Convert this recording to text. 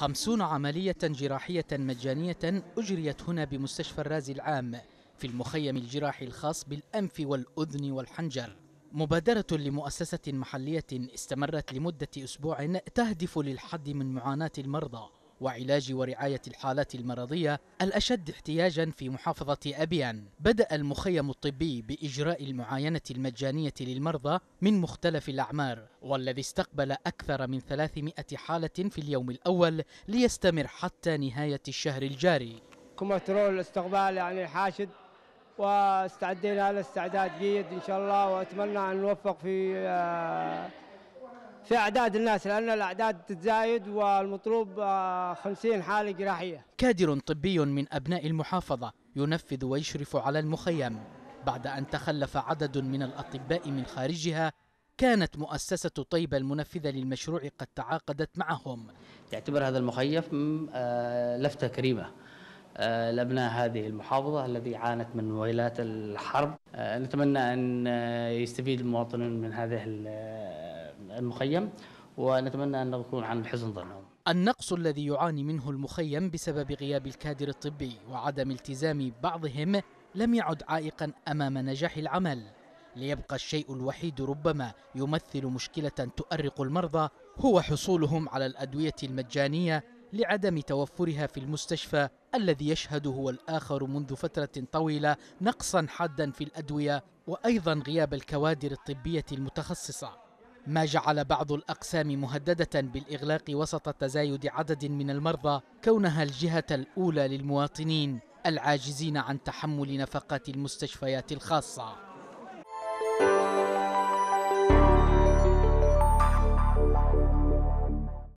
خمسون عملية جراحية مجانية أجريت هنا بمستشفى الرازي العام في المخيم الجراحي الخاص بالأنف والأذن والحنجر مبادرة لمؤسسة محلية استمرت لمدة أسبوع تهدف للحد من معاناة المرضى وعلاج ورعاية الحالات المرضية الأشد احتياجا في محافظة أبيان بدأ المخيم الطبي بإجراء المعاينة المجانية للمرضى من مختلف الأعمار والذي استقبل أكثر من 300 حالة في اليوم الأول ليستمر حتى نهاية الشهر الجاري ترون الاستقبال يعني الحاشد واستعدينا استعداد جيد إن شاء الله وأتمنى أن نوفق في آه، في أعداد الناس لأن الأعداد تتزايد والمطلوب 50 آه، حالة جراحية كادر طبي من أبناء المحافظة ينفذ ويشرف على المخيم بعد أن تخلف عدد من الأطباء من خارجها كانت مؤسسة طيبة المنفذة للمشروع قد تعاقدت معهم يعتبر هذا المخيم آه، لفتة كريمة آه، لأبناء هذه المحافظة الذي عانت من ويلات الحرب نتمنى أن يستفيد المواطنون من هذه المخيم ونتمنى أن نكون عن حسن ظنهم النقص الذي يعاني منه المخيم بسبب غياب الكادر الطبي وعدم التزام بعضهم لم يعد عائقا أمام نجاح العمل ليبقى الشيء الوحيد ربما يمثل مشكلة تؤرق المرضى هو حصولهم على الأدوية المجانية لعدم توفرها في المستشفى الذي يشهد هو الآخر منذ فترة طويلة نقصا حادا في الأدوية وأيضا غياب الكوادر الطبية المتخصصة ما جعل بعض الأقسام مهددة بالإغلاق وسط تزايد عدد من المرضى كونها الجهة الأولى للمواطنين العاجزين عن تحمل نفقات المستشفيات الخاصة